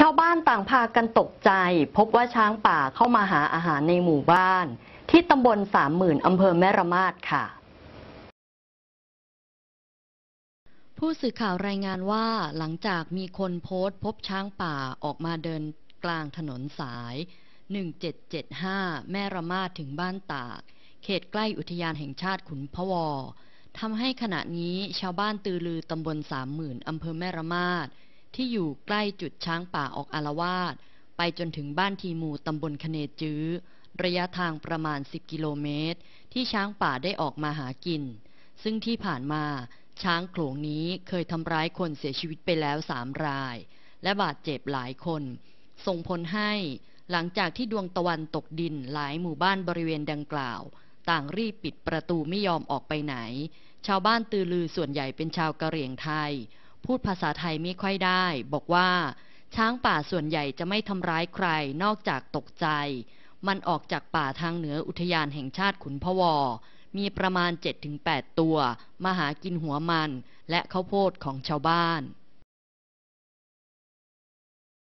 ชาวบ้านต่างพากันตกใจ พบว่าช้างป่าเข้ามาหาอาหารในหมู่บ้าน ที่ตำบลสามหมื่นอำเภอแม่ระมาดค่ะ ผู้สื่อข่าวรายงานว่าหลังจากมีคนโพสต์พบช้างป่าออกมาเดินกลางถนนสาย1775แม่ระมาดถึงบ้านตาก เขตใกล้อุทยานแห่งชาติขุนพะวอทำให้ขณะนี้ชาวบ้านตือลือตำบลสามหมื่นอำเภอแม่ระมาดที่อยู่ใกล้จุดช้างป่าออกอารวาสไปจนถึงบ้านทีมูตำบลคเนจื้อ ระยะทางประมาณ 10 กิโลเมตร ที่ช้างป่าได้ออกมาหากิน ซึ่งที่ผ่านมาช้างโขลงนี้เคยทำร้ายคนเสียชีวิตไปแล้วสามราย และบาดเจ็บหลายคน ส่งผลให้หลังจากที่ดวงตะวันตกดินหลายหมู่บ้านบริเวณดังกล่าว ต่างรีบปิดประตูไม่ยอมออกไปไหน ชาวบ้านตือลือส่วนใหญ่เป็นชาวกะเหรี่ยงไทยพูดภาษาไทยไม่ค่อยได้ บอกว่า ช้างป่าส่วนใหญ่จะไม่ทำร้ายใครนอกจากตกใจ มันออกจากป่าทางเหนืออุทยานแห่งชาติขุนพวอ มีประมาณ7-8ตัวมาหากินหัวมัน และข้าวโพดของชาวบ้าน